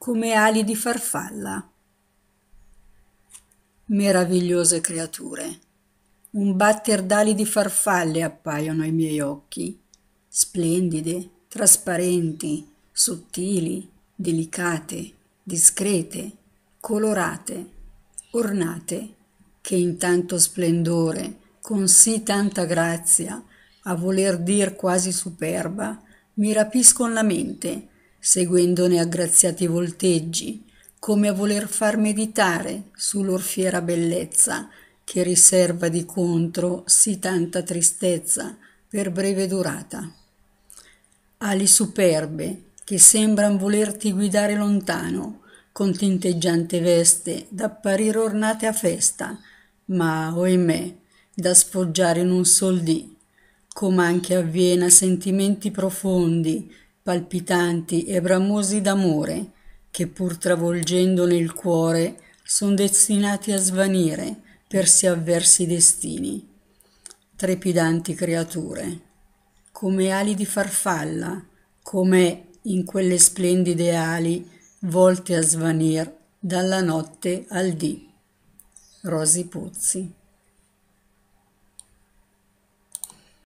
come ali di farfalla. Meravigliose creature. Un batter d'ali di farfalle appaiono ai miei occhi, splendide, trasparenti, sottili, delicate, discrete, colorate, ornate, che in tanto splendore, con sì tanta grazia, a voler dir quasi superba, mi rapiscono la mente seguendone aggraziati volteggi, come a voler far meditare sull'or fiera bellezza, che riserva di contro sì tanta tristezza per breve durata. Ali superbe, che sembran volerti guidare lontano, con tinteggiante veste, d'apparire ornate a festa, ma, oimè, da sfoggiare in un sol dì, come anche avviene a sentimenti profondi, palpitanti e bramosi d'amore, che pur travolgendo nel cuore son destinati a svanire per sì avversi destini. Trepidanti creature, come ali di farfalla, come in quelle splendide ali volte a svanir dalla notte al dì. Rosi Pozzi